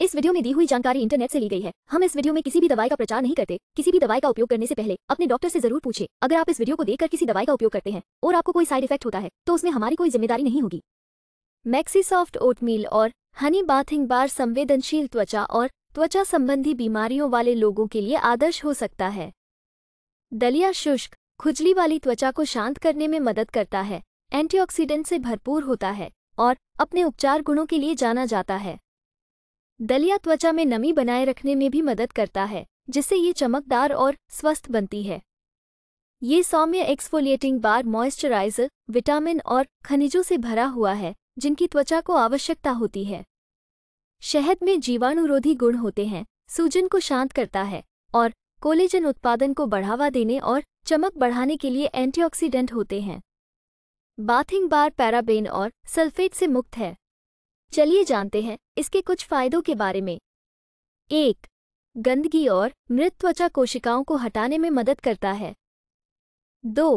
इस वीडियो में दी हुई जानकारी इंटरनेट से ली गई है हम इस वीडियो में किसी भी दवाई का प्रचार नहीं करते किसी भी दवाई का उपयोग करने से पहले अपने डॉक्टर से जरूर पूछे अगर आप इस वीडियो को देखकर किसी दवाई का उपयोग करते हैं और आपको कोई साइड इफेक्ट होता है तो उसमें हमारी कोई जिम्मेदारी नहीं होगी मैक्सी सॉफ्ट ओटमील और हनी बाथिंग बार संवेदनशील त्वचा और त्वचा संबंधी बीमारियों वाले लोगों के लिए आदर्श हो सकता है दलिया शुष्क खुजली वाली त्वचा को शांत करने में मदद करता है एंटीऑक्सीडेंट से भरपूर होता है और अपने उपचार गुणों के लिए जाना जाता है दलिया त्वचा में नमी बनाए रखने में भी मदद करता है जिससे ये चमकदार और स्वस्थ बनती है ये सौम्य एक्सफोलिएटिंग बार मॉइस्चराइजर विटामिन और खनिजों से भरा हुआ है जिनकी त्वचा को आवश्यकता होती है शहद में जीवाणुरोधी गुण होते हैं सूजन को शांत करता है और कोलेजन उत्पादन को बढ़ावा देने और चमक बढ़ाने के लिए एंटीऑक्सीडेंट होते हैं बाथिंग बार पैराबेन और सल्फेट से मुक्त है चलिए जानते हैं इसके कुछ फायदों के बारे में एक गंदगी और मृत त्वचा कोशिकाओं को हटाने में मदद करता है दो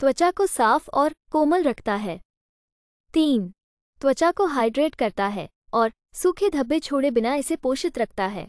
त्वचा को साफ और कोमल रखता है तीन त्वचा को हाइड्रेट करता है और सूखे धब्बे छोड़े बिना इसे पोषित रखता है